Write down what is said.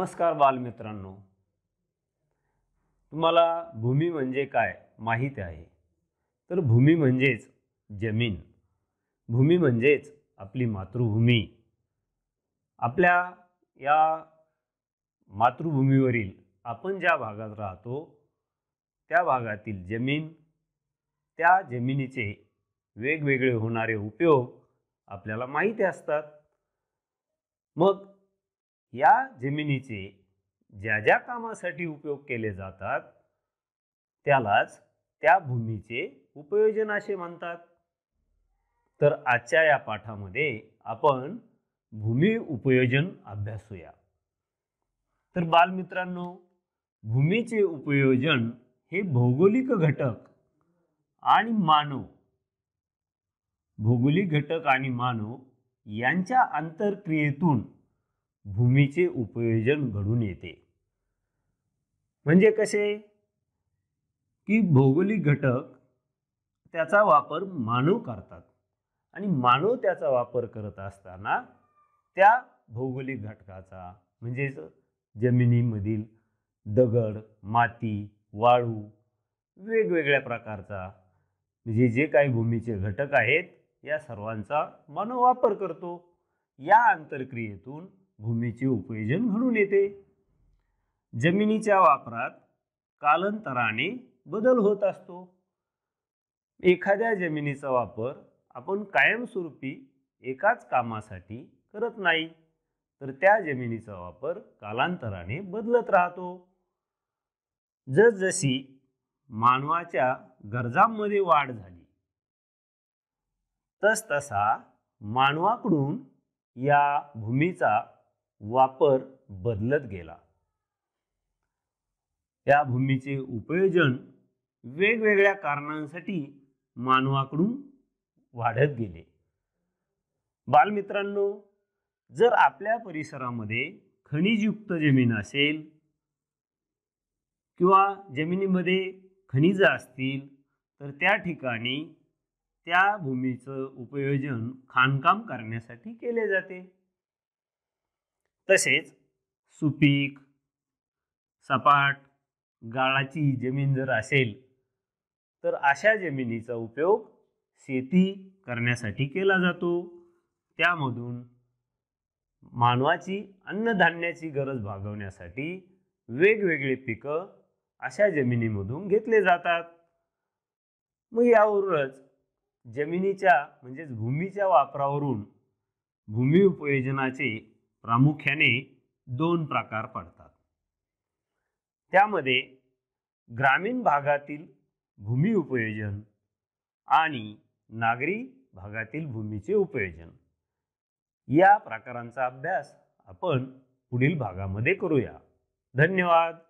नमस्कार बालमित्रांनो तुम्हाला भूमी म्हणजे काय माहीत आहे तर भूमी म्हणजेच जमीन भूमी म्हणजेच आपली मातृभूमी आपल्या या मातृभूमीवरील आपण ज्या भागात राहतो त्या भागातील जमीन त्या जमिनीचे वेगवेगळे होणारे उपयोग आपल्याला माहिती असतात मग या जमिनीचे ज्या ज्या कामासाठी उपयोग केले जातात त्यालाच त्या भूमीचे उपयोजन असे म्हणतात तर आजच्या या पाठामध्ये आपण भूमी उपयोजन अभ्यासूया तर बालमित्रांनो भूमीचे उपयोजन हे भौगोलिक घटक आणि मानव भौगोलिक घटक आणि मानव यांच्या आंतरक्रियेतून भूमीचे उपयोजन घडून येते म्हणजे कसे की भौगोलिक घटक त्याचा वापर मानव करतात आणि मानव त्याचा वापर करत असताना त्या भौगोलिक घटकाचा म्हणजेच जमिनीमधील दगड माती वाळू वेगवेगळ्या प्रकारचा म्हणजे जे काही भूमीचे घटक आहेत या सर्वांचा मानव वापर करतो या आंतरक्रियेतून भूमीचे उपयोजन घडून येते जमिनीच्या वापरात कालांतराने बदल होत असतो एखाद्या जमिनीचा वापर आपण कायमस्वरूपी एकाच कामासाठी करत नाही तर त्या जमिनीचा वापर कालांतराने बदलत राहतो जसजशी मानवाच्या गरजांमध्ये वाढ झाली तसतसा मानवाकडून या भूमीचा वापर बदलत गेला त्या भूमीचे उपयोजन वेगवेगळ्या कारणांसाठी मानवाकडून वाढत गेले बालमित्रांनो जर आपल्या परिसरामध्ये खनिजयुक्त जमीन असेल किंवा जमिनीमध्ये खनिज असतील तर त्या ठिकाणी त्या भूमीचं उपयोजन खाणकाम करण्यासाठी केले जाते तसेच सुपीक सपाट गाळाची जमीन जर असेल तर अशा जमिनीचा उपयोग शेती करण्यासाठी केला जातो त्यामधून मानवाची अन्नधान्याची गरज भागवण्यासाठी वेगवेगळे पिकं अशा जमिनीमधून घेतले जातात मग यावरूनच जमिनीच्या म्हणजेच भूमीच्या वापरावरून भूमी उपयोजनाचे प्रामुख्याने दोन प्रकार पडतात त्यामध्ये ग्रामीण भागातील भूमी उपयोजन आणि नागरी भागातील भूमीचे उपयोजन या प्रकारांचा अभ्यास आपण पुढील भागामध्ये करूया धन्यवाद